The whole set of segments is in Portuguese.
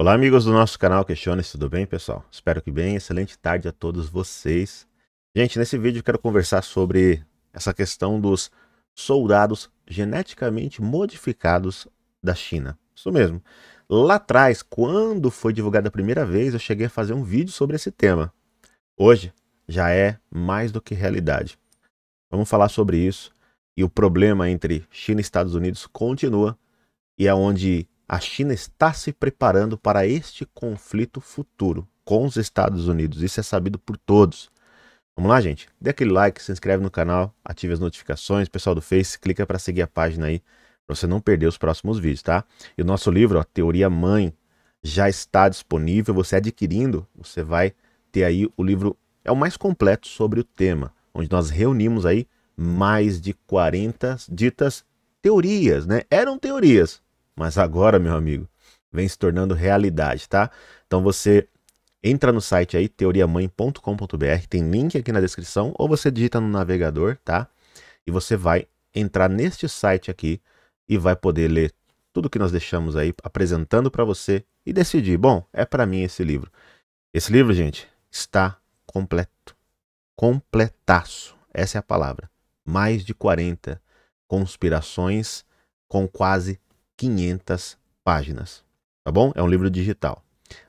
Olá, amigos do nosso canal questione tudo bem, pessoal? Espero que bem, excelente tarde a todos vocês. Gente, nesse vídeo eu quero conversar sobre essa questão dos soldados geneticamente modificados da China. Isso mesmo. Lá atrás, quando foi divulgada a primeira vez, eu cheguei a fazer um vídeo sobre esse tema. Hoje já é mais do que realidade. Vamos falar sobre isso. E o problema entre China e Estados Unidos continua e é onde a China está se preparando para este conflito futuro com os Estados Unidos. Isso é sabido por todos. Vamos lá, gente? Dê aquele like, se inscreve no canal, ative as notificações. Pessoal do Face, clica para seguir a página aí para você não perder os próximos vídeos, tá? E o nosso livro, ó, Teoria Mãe, já está disponível. Você adquirindo, você vai ter aí o livro, é o mais completo sobre o tema, onde nós reunimos aí mais de 40 ditas teorias, né? Eram teorias, mas agora, meu amigo, vem se tornando realidade, tá? Então você entra no site aí, teoriamãe.com.br, tem link aqui na descrição, ou você digita no navegador, tá? E você vai entrar neste site aqui e vai poder ler tudo que nós deixamos aí apresentando para você e decidir, bom, é para mim esse livro. Esse livro, gente, está completo. Completaço. Essa é a palavra. Mais de 40 conspirações com quase 500 páginas, tá bom? É um livro digital.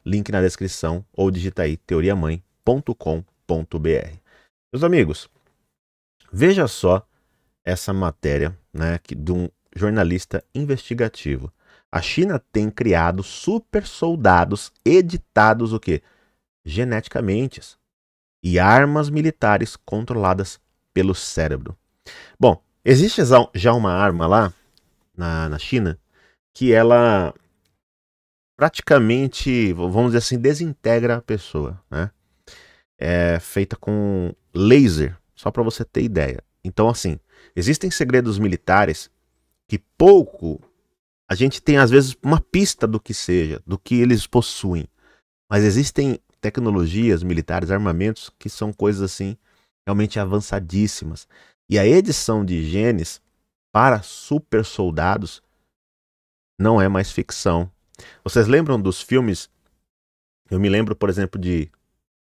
Link na descrição ou digita aí teoriamãe.com.br. Meus amigos, veja só essa matéria né, de um jornalista investigativo. A China tem criado super soldados editados o quê? Geneticamente e armas militares controladas pelo cérebro. Bom, existe já uma arma lá na, na China que ela praticamente, vamos dizer assim, desintegra a pessoa, né? É feita com laser, só para você ter ideia. Então, assim, existem segredos militares que pouco a gente tem, às vezes, uma pista do que seja, do que eles possuem. Mas existem tecnologias militares, armamentos, que são coisas assim, realmente avançadíssimas. E a edição de genes para super soldados não é mais ficção. Vocês lembram dos filmes? Eu me lembro, por exemplo, de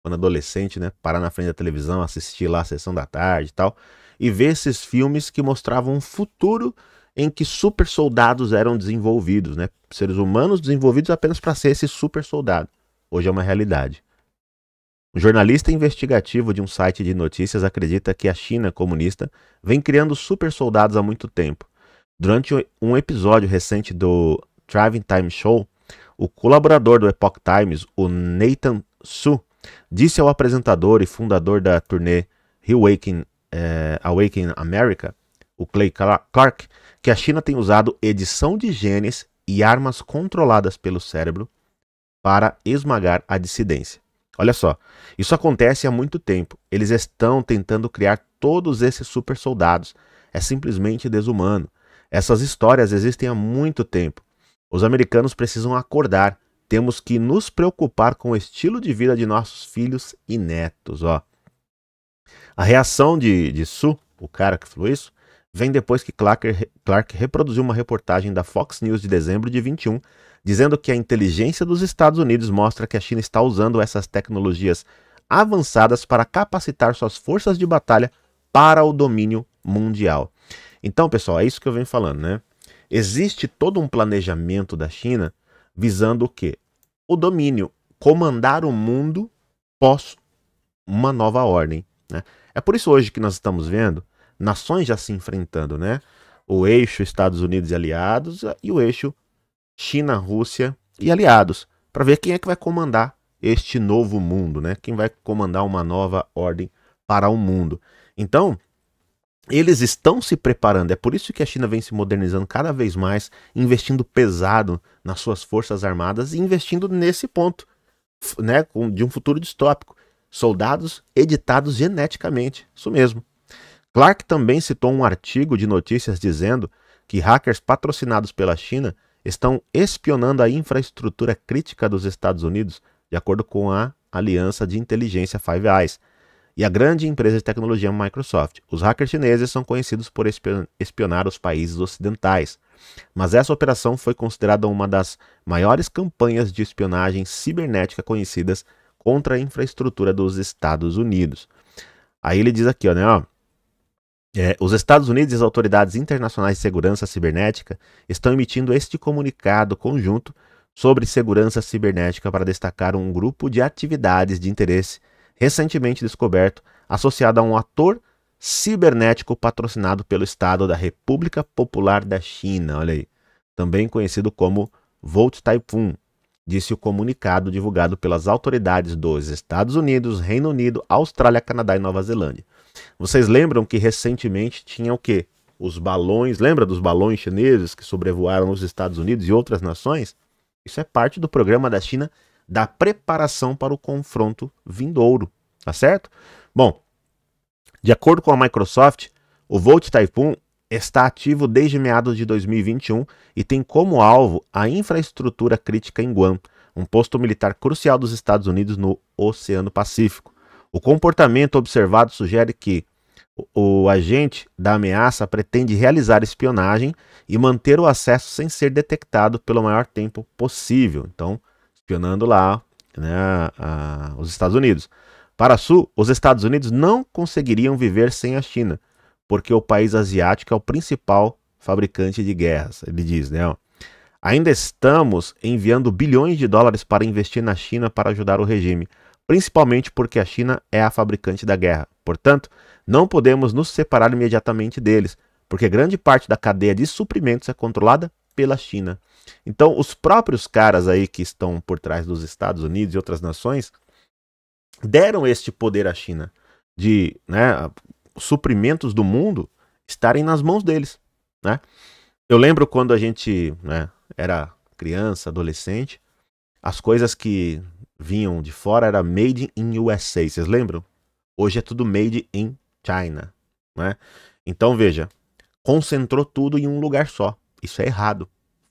quando adolescente, né? Parar na frente da televisão, assistir lá a sessão da tarde e tal, e ver esses filmes que mostravam um futuro em que super soldados eram desenvolvidos, né? Seres humanos desenvolvidos apenas para ser esse super soldado. Hoje é uma realidade. Um jornalista investigativo de um site de notícias acredita que a China comunista vem criando super soldados há muito tempo Durante um episódio recente do Driving Time Show, o colaborador do Epoch Times, o Nathan Su, disse ao apresentador e fundador da turnê Rewaking, eh, Awakening America, o Clay Clark, que a China tem usado edição de genes e armas controladas pelo cérebro para esmagar a dissidência. Olha só, isso acontece há muito tempo. Eles estão tentando criar todos esses super soldados. É simplesmente desumano. Essas histórias existem há muito tempo. Os americanos precisam acordar. Temos que nos preocupar com o estilo de vida de nossos filhos e netos. Ó. A reação de, de Su, o cara que falou isso, vem depois que Clark, Clark reproduziu uma reportagem da Fox News de dezembro de 21, dizendo que a inteligência dos Estados Unidos mostra que a China está usando essas tecnologias avançadas para capacitar suas forças de batalha para o domínio mundial. Então, pessoal, é isso que eu venho falando, né? Existe todo um planejamento da China visando o quê? O domínio, comandar o mundo pós uma nova ordem. Né? É por isso hoje que nós estamos vendo nações já se enfrentando, né? O eixo Estados Unidos e aliados eh, e o eixo China, Rússia e aliados, para ver quem é que vai comandar este novo mundo, né? Quem vai comandar uma nova ordem para o mundo. Então, eles estão se preparando. É por isso que a China vem se modernizando cada vez mais, investindo pesado nas suas forças armadas e investindo nesse ponto, né, de um futuro distópico. Soldados editados geneticamente, isso mesmo. Clark também citou um artigo de notícias dizendo que hackers patrocinados pela China estão espionando a infraestrutura crítica dos Estados Unidos, de acordo com a Aliança de Inteligência Five Eyes, e a grande empresa de tecnologia é Microsoft. Os hackers chineses são conhecidos por espionar os países ocidentais, mas essa operação foi considerada uma das maiores campanhas de espionagem cibernética conhecidas contra a infraestrutura dos Estados Unidos. Aí ele diz aqui, ó, né, ó, é, os Estados Unidos e as autoridades internacionais de segurança cibernética estão emitindo este comunicado conjunto sobre segurança cibernética para destacar um grupo de atividades de interesse recentemente descoberto associado a um ator cibernético patrocinado pelo Estado da República Popular da China, olha aí, também conhecido como Volt Typhoon, disse o comunicado divulgado pelas autoridades dos Estados Unidos, Reino Unido, Austrália, Canadá e Nova Zelândia. Vocês lembram que recentemente tinha o quê? Os balões, lembra dos balões chineses que sobrevoaram os Estados Unidos e outras nações? Isso é parte do programa da China da preparação para o confronto vindouro, tá certo? Bom, de acordo com a Microsoft, o Volt Typhoon está ativo desde meados de 2021 e tem como alvo a infraestrutura crítica em Guam, um posto militar crucial dos Estados Unidos no Oceano Pacífico. O comportamento observado sugere que o agente da ameaça pretende realizar espionagem e manter o acesso sem ser detectado pelo maior tempo possível. Então, espionando lá né, a, os Estados Unidos. Para sul, os Estados Unidos não conseguiriam viver sem a China, porque o país asiático é o principal fabricante de guerras, ele diz, né? Ainda estamos enviando bilhões de dólares para investir na China para ajudar o regime, principalmente porque a China é a fabricante da guerra. Portanto, não podemos nos separar imediatamente deles, porque grande parte da cadeia de suprimentos é controlada pela China. Então, os próprios caras aí que estão por trás dos Estados Unidos e outras nações deram este poder à China de né, suprimentos do mundo estarem nas mãos deles. Né? Eu lembro quando a gente né, era criança, adolescente, as coisas que vinham de fora era made in USA, vocês lembram? Hoje é tudo made in China, né? Então veja, concentrou tudo em um lugar só. Isso é errado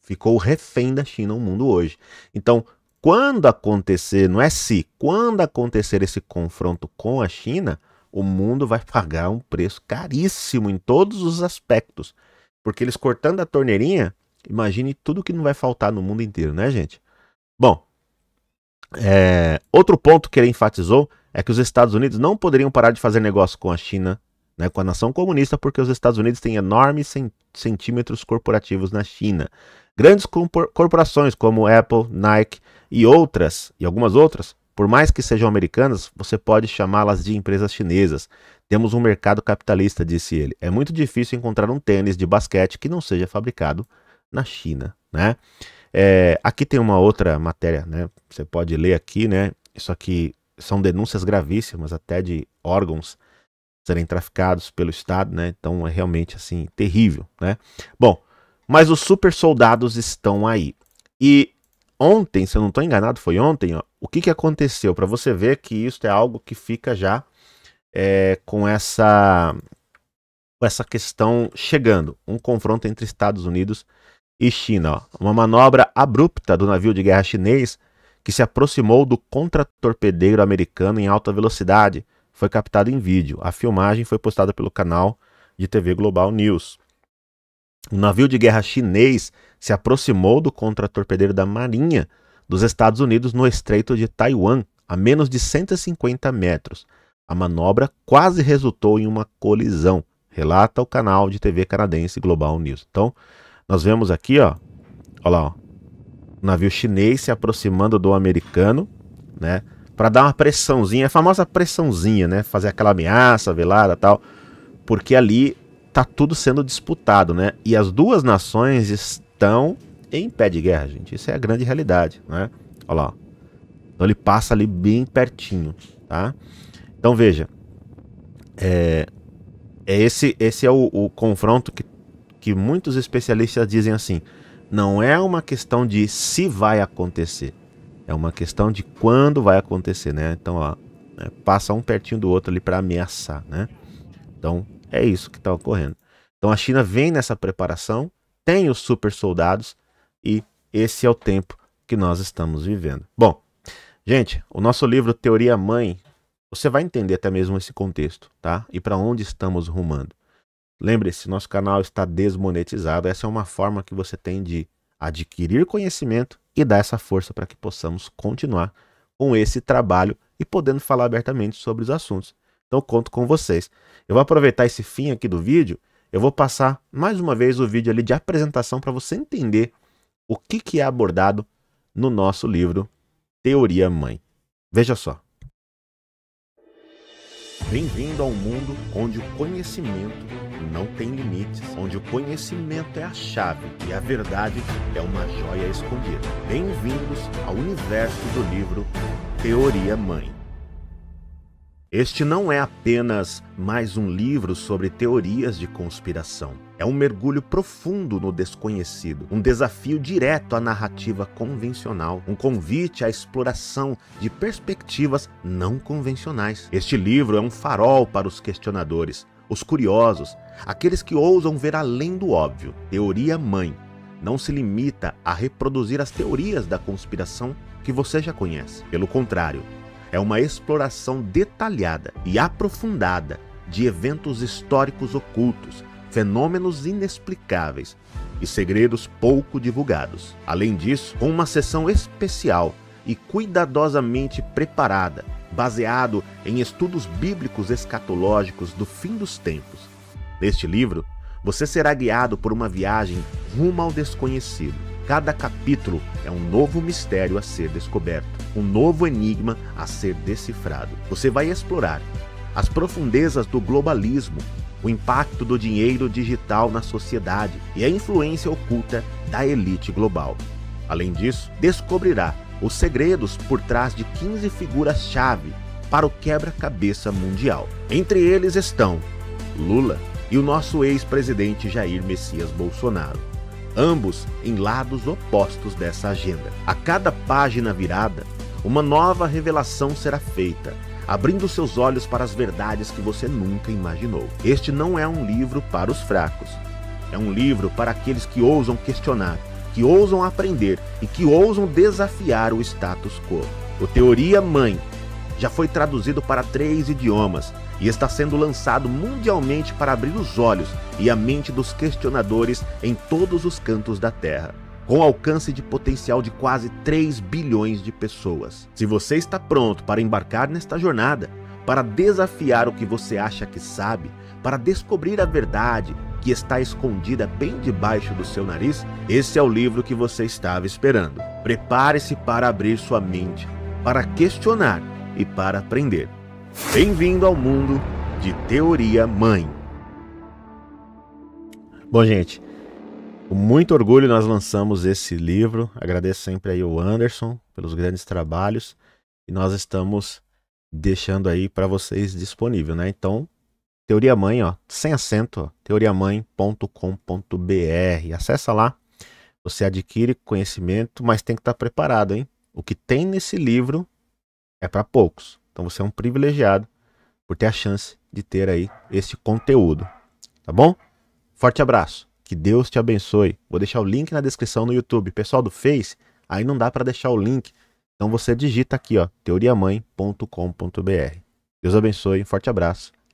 ficou refém da China o mundo hoje. Então, quando acontecer, não é se, quando acontecer esse confronto com a China, o mundo vai pagar um preço caríssimo em todos os aspectos. Porque eles cortando a torneirinha, imagine tudo que não vai faltar no mundo inteiro, né, gente? Bom, é, outro ponto que ele enfatizou é que os Estados Unidos não poderiam parar de fazer negócio com a China né, com a nação comunista, porque os Estados Unidos têm enormes centímetros corporativos na China. Grandes corporações como Apple, Nike e outras, e algumas outras, por mais que sejam americanas, você pode chamá-las de empresas chinesas. Temos um mercado capitalista, disse ele. É muito difícil encontrar um tênis de basquete que não seja fabricado na China, né? É, aqui tem uma outra matéria, né? Você pode ler aqui, né? Isso aqui são denúncias gravíssimas até de órgãos serem traficados pelo Estado, né? Então é realmente assim terrível, né? Bom, mas os super soldados estão aí. E ontem, se eu não estou enganado, foi ontem, ó, o que, que aconteceu? Para você ver que isso é algo que fica já é, com essa com essa questão chegando, um confronto entre Estados Unidos e China, ó. uma manobra abrupta do navio de guerra chinês que se aproximou do contratorpedeiro americano em alta velocidade foi captada em vídeo. A filmagem foi postada pelo canal de TV Global News. Um navio de guerra chinês se aproximou do contra-torpedeiro da Marinha dos Estados Unidos no Estreito de Taiwan, a menos de 150 metros. A manobra quase resultou em uma colisão, relata o canal de TV canadense Global News. Então, nós vemos aqui, ó, ó lá, ó, um navio chinês se aproximando do americano, né? para dar uma pressãozinha, a famosa pressãozinha, né? Fazer aquela ameaça velada tal, porque ali tá tudo sendo disputado, né? E as duas nações estão em pé de guerra, gente. Isso é a grande realidade, né? Olha lá. Então ele passa ali bem pertinho, tá? Então veja, é, é esse esse é o, o confronto que, que muitos especialistas dizem assim. Não é uma questão de se vai acontecer, é uma questão de quando vai acontecer, né? Então, ó, né? passa um pertinho do outro ali para ameaçar, né? Então, é isso que está ocorrendo. Então, a China vem nessa preparação, tem os super soldados e esse é o tempo que nós estamos vivendo. Bom, gente, o nosso livro Teoria Mãe, você vai entender até mesmo esse contexto, tá? E para onde estamos rumando. Lembre-se, nosso canal está desmonetizado. Essa é uma forma que você tem de adquirir conhecimento e dar essa força para que possamos continuar com esse trabalho e podendo falar abertamente sobre os assuntos. Então conto com vocês. Eu vou aproveitar esse fim aqui do vídeo, eu vou passar mais uma vez o vídeo ali de apresentação para você entender o que, que é abordado no nosso livro Teoria Mãe. Veja só. Bem-vindo ao mundo onde o conhecimento não tem limites, onde o conhecimento é a chave e a verdade é uma joia escondida. Bem-vindos ao universo do livro Teoria Mãe. Este não é apenas mais um livro sobre teorias de conspiração. É um mergulho profundo no desconhecido, um desafio direto à narrativa convencional, um convite à exploração de perspectivas não convencionais. Este livro é um farol para os questionadores, os curiosos, aqueles que ousam ver além do óbvio. Teoria Mãe não se limita a reproduzir as teorias da conspiração que você já conhece. Pelo contrário, é uma exploração detalhada e aprofundada de eventos históricos ocultos, fenômenos inexplicáveis e segredos pouco divulgados. Além disso, com uma sessão especial e cuidadosamente preparada baseado em estudos bíblicos escatológicos do fim dos tempos. Neste livro, você será guiado por uma viagem rumo ao desconhecido. Cada capítulo é um novo mistério a ser descoberto, um novo enigma a ser decifrado. Você vai explorar as profundezas do globalismo, o impacto do dinheiro digital na sociedade e a influência oculta da elite global. Além disso, descobrirá os segredos por trás de 15 figuras-chave para o quebra-cabeça mundial. Entre eles estão Lula e o nosso ex-presidente Jair Messias Bolsonaro, ambos em lados opostos dessa agenda. A cada página virada, uma nova revelação será feita, abrindo seus olhos para as verdades que você nunca imaginou. Este não é um livro para os fracos. É um livro para aqueles que ousam questionar, que ousam aprender e que ousam desafiar o status quo. O Teoria Mãe já foi traduzido para três idiomas e está sendo lançado mundialmente para abrir os olhos e a mente dos questionadores em todos os cantos da Terra com alcance de potencial de quase 3 bilhões de pessoas. Se você está pronto para embarcar nesta jornada, para desafiar o que você acha que sabe, para descobrir a verdade que está escondida bem debaixo do seu nariz, esse é o livro que você estava esperando. Prepare-se para abrir sua mente, para questionar e para aprender. Bem-vindo ao mundo de Teoria Mãe. Bom, gente, com muito orgulho nós lançamos esse livro. Agradeço sempre aí o Anderson pelos grandes trabalhos e nós estamos deixando aí para vocês disponível, né? Então, Teoria Mãe, ó, sem acento, teoriamãe.com.br. Acessa lá, você adquire conhecimento, mas tem que estar preparado, hein? O que tem nesse livro é para poucos. Então você é um privilegiado por ter a chance de ter aí esse conteúdo, tá bom? Forte abraço. Que Deus te abençoe. Vou deixar o link na descrição no YouTube. Pessoal do Face, aí não dá para deixar o link. Então você digita aqui, ó, teoriamãe.com.br. Deus abençoe, forte abraço